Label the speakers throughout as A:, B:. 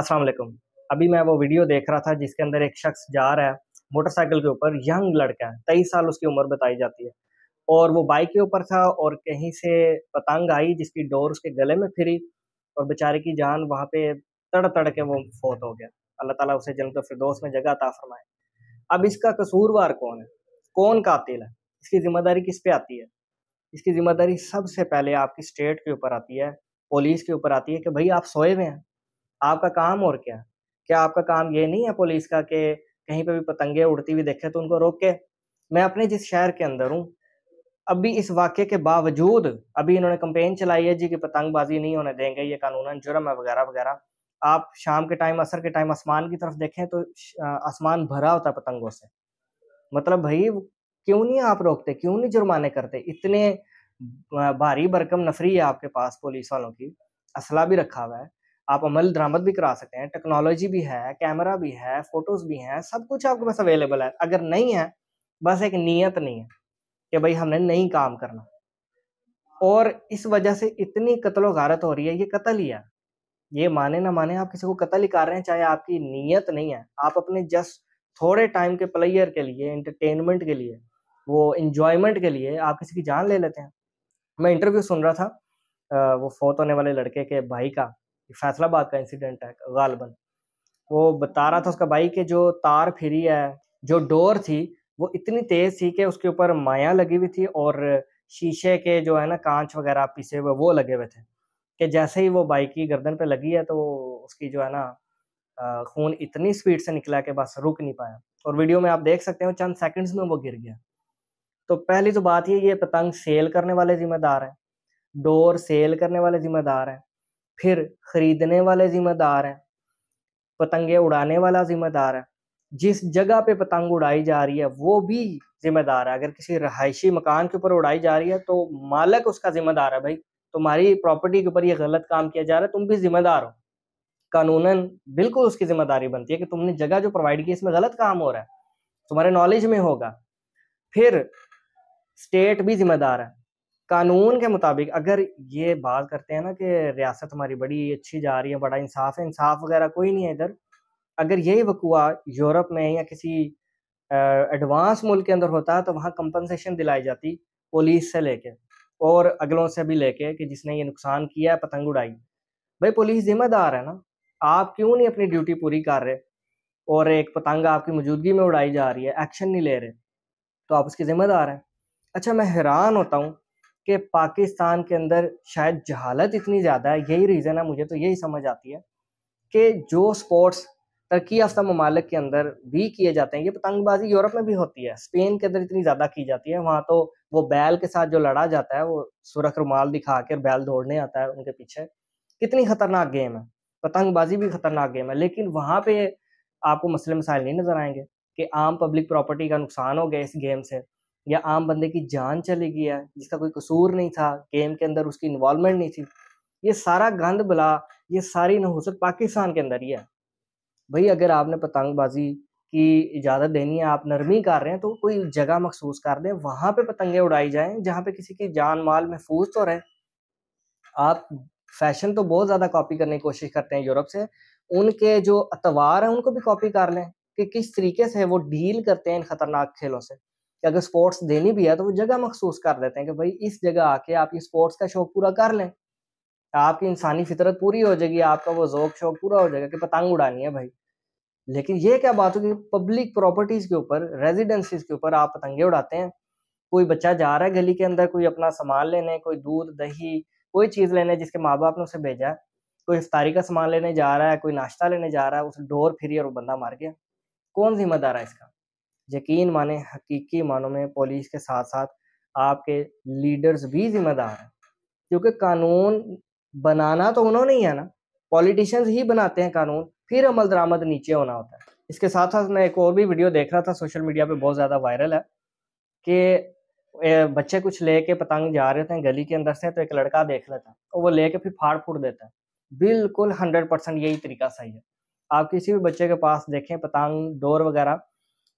A: अस्सलाम वालेकुम अभी मैं वो वीडियो देख रहा था जिसके अंदर एक शख्स जा रहा है मोटरसाइकिल के ऊपर यंग लड़का है तेईस साल उसकी उम्र बताई जाती है और वो बाइक के ऊपर था और कहीं से पतंग आई जिसकी डोर उसके गले में फिरी और बेचारे की जान वहाँ पे तड़ तड़ के वो फोत हो गया अल्लाह ताला उसे फिर दोस्त में जगह ता फरमाए अब इसका कसूरवार कौन है कौन कातिल है इसकी जिम्मेदारी किस पे आती है इसकी जिम्मेदारी सबसे पहले आपकी स्टेट के ऊपर आती है पुलिस के ऊपर आती है कि भाई आप सोए हुए हैं आपका काम और क्या क्या आपका काम ये नहीं है पुलिस का कि कहीं पर भी पतंगे उड़ती हुई देखे तो उनको रोक के मैं अपने जिस शहर के अंदर हूँ अभी इस वाक्य के बावजूद अभी इन्होंने कंपेन चलाई है जी कि पतंगबाजी नहीं होने देंगे ये कानून जुर्म है वगैरह वगैरह आप शाम के टाइम असर के टाइम आसमान की तरफ देखें तो आसमान भरा होता है पतंगों से मतलब भाई क्यों नहीं आप रोकते क्यों नहीं जुर्माने करते इतने भारी भरकम नफरी है आपके पास पुलिस वालों की असला भी रखा हुआ है आप अमल दरामद भी करा सकते हैं टेक्नोलॉजी भी है कैमरा भी है फोटोज़ भी हैं सब कुछ आपके पास अवेलेबल है अगर नहीं है बस एक नीयत नहीं है कि भाई हमने नहीं काम करना और इस वजह से इतनी कत्लो गारत हो रही है ये कत्ल ही है ये माने ना माने आप किसी को कत्ल ही कर रहे हैं चाहे आपकी नीयत नहीं है आप अपने जस्ट थोड़े टाइम के प्लेयर के लिए इंटरटेनमेंट के लिए वो इंजॉयमेंट के लिए आप किसी की जान ले लेते हैं मैं इंटरव्यू सुन रहा था वो फोत होने वाले लड़के के भाई का फैसलाबाद का इंसिडेंट है गालबन वो बता रहा था उसका भाई के जो तार फिरी है जो डोर थी वो इतनी तेज थी कि उसके ऊपर माया लगी हुई थी और शीशे के जो है ना कांच वगैरह पीसे हुए वो लगे हुए थे कि जैसे ही वो बाइक की गर्दन पे लगी है तो उसकी जो है ना खून इतनी स्पीड से निकला कि बस रुक नहीं पाया और वीडियो में आप देख सकते हो चंद सेकंड्स में वो गिर गया तो पहली तो बात ये ये पतंग सेल करने वाले जिम्मेदार हैं डोर सेल करने वाले जिम्मेदार हैं फिर खरीदने वाले जिम्मेदार हैं पतंगे उड़ाने वाला जिम्मेदार है जिस जगह पे पतंग उड़ाई जा रही है वो भी जिम्मेदार है अगर किसी रहायशी मकान के ऊपर उड़ाई जा रही है तो मालक उसका जिम्मेदार है भाई तुम्हारी प्रॉपर्टी के ऊपर ये गलत काम किया जा रहा है तुम भी जिम्मेदार हो कानून बिल्कुल उसकी जिम्मेदारी बनती है कि तुमने जगह जो प्रोवाइड की इसमें गलत काम हो रहा है तुम्हारे नॉलेज में होगा फिर स्टेट भी जिम्मेदार है कानून के मुताबिक अगर ये बात करते हैं ना कि रियासत हमारी बड़ी अच्छी जा रही है बड़ा इंसाफ है इंसाफ वगैरह कोई नहीं है इधर अगर यही वकूआ यूरोप में या किसी एडवांस मुल्क के अंदर होता तो वहाँ कंपनसेशन दिलाई जाती पुलिस से लेके और अगलों से भी लेके कि जिसने ये नुकसान किया है पतंग उड़ाई भाई पुलिस जिम्मेदार है ना आप क्यों नहीं अपनी ड्यूटी पूरी कर रहे और एक पतंग आपकी मौजूदगी में उड़ाई जा रही है एक्शन नहीं ले रहे तो आप उसके ज़िम्मेदार हैं अच्छा मैं हैरान होता हूँ कि पाकिस्तान के अंदर शायद जहालत इतनी ज़्यादा है यही रीज़न है मुझे तो यही समझ आती है कि जो स्पोर्ट्स तरक्की याफ्ता ममालिक के अंदर भी किए जाते हैं ये पतंगबाजी यूरोप में भी होती है स्पेन के अंदर इतनी ज़्यादा की जाती है वहाँ तो वो बैल के साथ जो लड़ा जाता है वो सुरख रुमाल दिखा कर बैल दौड़ने आता है उनके पीछे कितनी खतरनाक गेम है पतंगबाजी भी खतरनाक गेम है लेकिन वहाँ पे आपको मसले मसाइल नहीं नजर आएंगे कि आम पब्लिक प्रॉपर्टी का नुकसान हो गया इस गेम से या आम बंदे की जान चली गई है जिसका कोई कसूर नहीं था गेम के अंदर उसकी इन्वॉल्वमेंट नहीं थी ये सारा गंद बला ये सारी नहूसत पाकिस्तान के अंदर ही है भाई अगर आपने पतंगबाजी की इजाज़त देनी है आप नरमी कर रहे हैं तो कोई जगह मखसूस कर दें वहाँ पे पतंगे उड़ाई जाएं जहाँ पे किसी की जान माल महफूज तो रहे आप फैशन तो बहुत ज़्यादा कॉपी करने की कोशिश करते हैं यूरोप से उनके जो अतवार हैं उनको भी कॉपी कर लें कि किस तरीके से वो डील करते हैं इन ख़तरनाक खेलों से कि अगर स्पोर्ट्स देनी भी है तो वो जगह मखसूस कर देते हैं कि भाई इस जगह आके आप ये स्पोर्ट्स का शौक पूरा कर लें आपकी इंसानी फितरत पूरी हो जाएगी आपका वो जोक शौक पूरा हो जाएगा कि पतंग उड़ानी है भाई लेकिन ये क्या बात होगी पब्लिक प्रॉपर्टीज के ऊपर रेजिडेंसीज के ऊपर आप पतंगे उड़ाते हैं कोई बच्चा जा रहा है गली के अंदर कोई अपना सामान लेने कोई दूध दही कोई चीज़ लेने जिसके माँ बाप ने उसे भेजा है कोई इफ्तारी का सामान लेने जा रहा है कोई नाश्ता लेने जा रहा है उसे डोर फिरी और वो बंदा मार गया कौन जिम्मेदार है इसका यकीन माने हकीकी मानों में पुलिस के साथ साथ आपके लीडर्स भी जिम्मेदार हैं क्योंकि कानून बनाना तो उन्होंने ही है ना पॉलिटिशियंस ही बनाते हैं कानून फिर अमल दरामद नीचे होना होता है इसके साथ साथ मैं एक और भी वीडियो देख रहा था सोशल मीडिया पे बहुत ज़्यादा वायरल है कि बच्चे कुछ ले के पतंग जा रहे थे गली के अंदर से तो एक लड़का देख लेता है और वो कर फिर फाड़ फूट देता है बिल्कुल हंड्रेड परसेंट यही तरीका सही है आप किसी भी बच्चे के पास देखें पतंग डोर वगैरह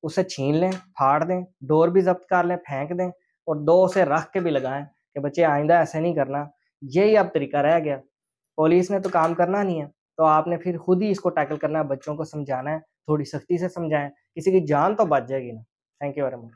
A: उसे छीन लें फाड़ दें डोर भी जब्त कर लें फेंक दें और दो उसे रख के भी लगाएं कि बच्चे आइंदा ऐसे नहीं करना यही अब तरीका रह गया पुलिस ने तो काम करना नहीं है तो आपने फिर खुद ही इसको टैकल करना है बच्चों को समझाना है थोड़ी सख्ती से समझाएं किसी की जान तो बच जाएगी ना थैंक यू वेरी मच